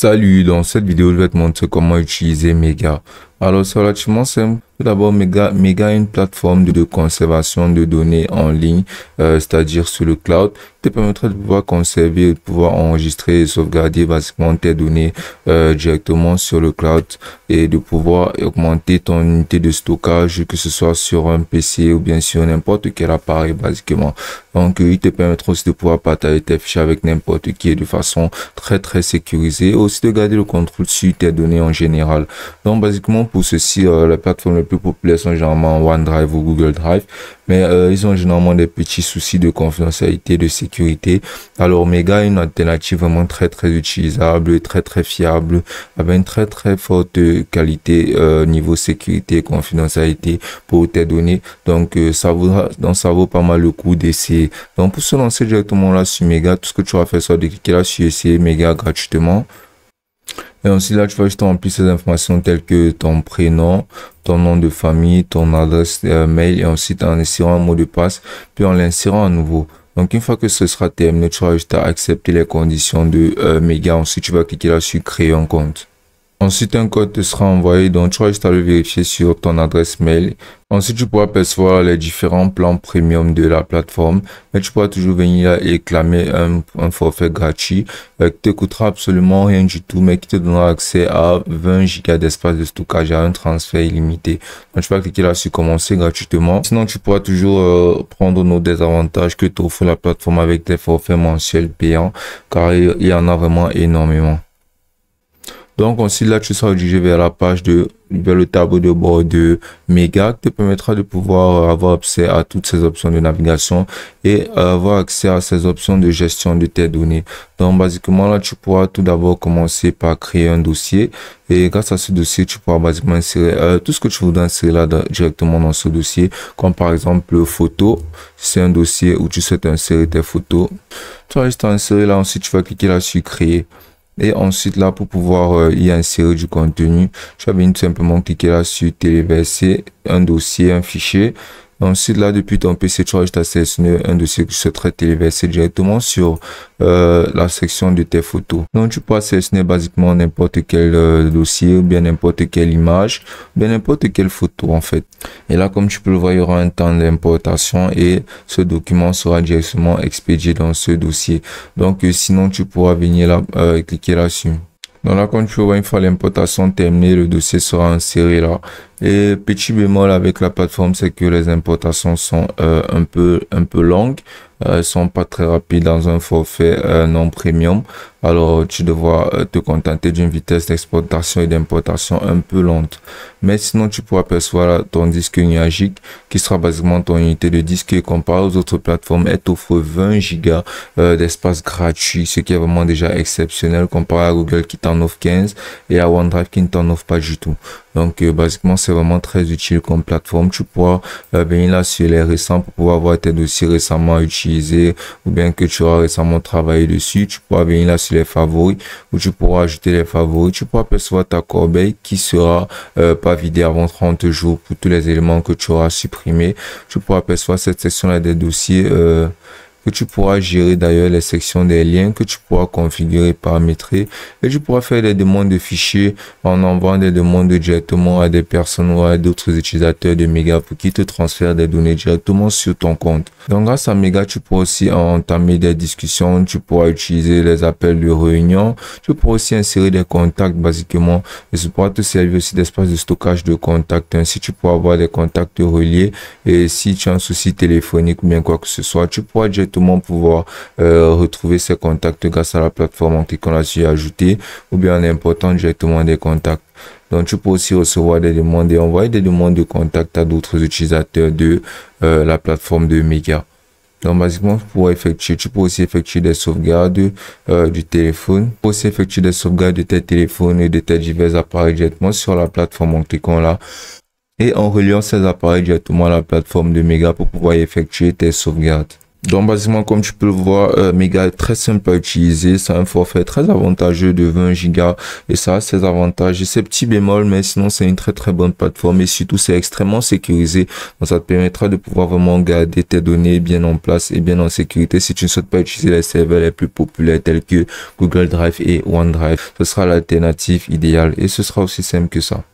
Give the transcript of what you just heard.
Salut, dans cette vidéo, je vais te montrer comment utiliser Mega alors sur relativement simple. Tout d'abord, Mega, Mega une plateforme de, conservation de données en ligne, euh, c'est-à-dire sur le cloud, qui te permettra de pouvoir conserver, de pouvoir enregistrer et sauvegarder basiquement tes données euh, directement sur le cloud et de pouvoir augmenter ton unité de stockage, que ce soit sur un PC ou bien sur n'importe quel appareil basiquement. Donc, euh, il te permettra aussi de pouvoir partager tes fichiers avec n'importe qui de façon très très sécurisée, aussi de garder le contrôle sur tes données en général. Donc, basiquement, pour ceci, euh, la les plateformes les plus populaire, sont généralement OneDrive ou Google Drive, mais euh, ils ont généralement des petits soucis de confidentialité, de sécurité. Alors Mega est une alternative vraiment très très utilisable très très fiable, avec une très très forte qualité euh, niveau sécurité et confidentialité pour tes données. Donc ça vaudra, donc ça vaut pas mal le coup d'essayer. Donc pour se lancer directement là sur Mega, tout ce que tu vas faire, c'est de cliquer là sur essayer Mega gratuitement. Et ensuite là, tu vas juste remplir ces informations telles que ton prénom, ton nom de famille, ton adresse euh, mail et ensuite en insérant un mot de passe, puis en l'insérant à nouveau. Donc une fois que ce sera terminé, tu vas juste accepter les conditions de euh, Ensuite, tu vas cliquer là sur créer un compte. Ensuite, un code te sera envoyé, donc tu vas juste à vérifier sur ton adresse mail. Ensuite, tu pourras percevoir les différents plans premium de la plateforme, mais tu pourras toujours venir et clamer un, forfait gratuit euh, qui te coûtera absolument rien du tout, mais qui te donnera accès à 20 go d'espace de stockage à un transfert illimité. Donc, tu vas cliquer là sur commencer gratuitement. Sinon, tu pourras toujours euh, prendre nos désavantages que t'offre la plateforme avec des forfaits mensuels payants, car il y en a vraiment énormément. Donc ensuite, là, tu seras dirigé vers la page de, vers le tableau de bord de Mega qui te permettra de pouvoir avoir accès à toutes ces options de navigation et avoir accès à ces options de gestion de tes données. Donc basiquement là, tu pourras tout d'abord commencer par créer un dossier et grâce à ce dossier, tu pourras basiquement insérer euh, tout ce que tu voudras insérer là directement dans ce dossier, comme par exemple photo. C'est un dossier où tu souhaites insérer tes photos. Tu vas juste insérer là, ensuite tu vas cliquer là sur créer. Et ensuite là, pour pouvoir euh, y insérer du contenu, je vais tout simplement cliquer là sur téléverser un dossier, un fichier. Ensuite, là, depuis ton PC, tu as juste à un dossier qui se traite téléverser directement sur euh, la section de tes photos. Donc, tu pourras sélectionner basiquement n'importe quel euh, dossier bien n'importe quelle image, bien n'importe quelle photo en fait. Et là, comme tu peux le voir, il y aura un temps d'importation et ce document sera directement expédié dans ce dossier. Donc, euh, sinon, tu pourras venir là, cliquer là-dessus. Dans la vois une fois l'importation terminée, le dossier sera inséré là. Et petit bémol avec la plateforme, c'est que les importations sont euh, un peu un peu longues, sont pas très rapides dans un forfait euh, non premium alors tu devras euh, te contenter d'une vitesse d'exportation et d'importation un peu lente. Mais sinon, tu pourras percevoir ton disque nuagique qui sera basiquement ton unité de disque et comparé aux autres plateformes, elle t'offre 20 gigas euh, d'espace gratuit, ce qui est vraiment déjà exceptionnel comparé à Google qui t'en offre 15 et à OneDrive qui ne t'en offre pas du tout. Donc, euh, basiquement, c'est vraiment très utile comme plateforme. Tu pourras euh, venir là sur les récents pour pouvoir voir tes dossiers récemment utilisés ou bien que tu auras récemment travaillé dessus. Tu pourras venir là sur les favoris, où tu pourras ajouter les favoris, tu pourras percevoir ta corbeille qui sera euh, pas vidée avant 30 jours pour tous les éléments que tu auras supprimés. Tu pourras apercevoir cette section-là des dossiers. Euh, tu pourras gérer d'ailleurs les sections des liens que tu pourras configurer, paramétrer et tu pourras faire des demandes de fichiers en envoyant des demandes directement à des personnes ou à d'autres utilisateurs de Mega pour qu'ils te transfèrent des données directement sur ton compte. Donc grâce à Mega, tu pourras aussi entamer des discussions, tu pourras utiliser les appels de réunion, tu pourras aussi insérer des contacts basiquement et ce pourra te servir aussi d'espace de stockage de contacts. Ainsi, tu pourras avoir des contacts reliés et si tu as un souci téléphonique ou bien quoi que ce soit, tu pourras directement pouvoir euh, retrouver ses contacts grâce à la plateforme en cliquant là-dessus ajouter ou bien en important directement des contacts. Donc tu peux aussi recevoir des demandes et envoyer des demandes de contact à d'autres utilisateurs de euh, la plateforme de Mega. Donc, basiquement, pour effectuer, tu peux aussi effectuer des sauvegardes euh, du téléphone. pour aussi effectuer des sauvegardes de tes téléphones et de tes divers appareils directement sur la plateforme en cliquant là. Et en reliant ces appareils directement à la plateforme de Mega pour pouvoir effectuer tes sauvegardes. Donc, basiquement, comme tu peux le voir, euh, est très simple à utiliser. C'est un forfait très avantageux de 20 go et ça a ses avantages et ses petits bémols, mais sinon, c'est une très très bonne plateforme et surtout, c'est extrêmement sécurisé. Donc, ça te permettra de pouvoir vraiment garder tes données bien en place et bien en sécurité si tu ne souhaites pas utiliser les serveurs les plus populaires tels que Google Drive et OneDrive. Ce sera l'alternative idéale et ce sera aussi simple que ça.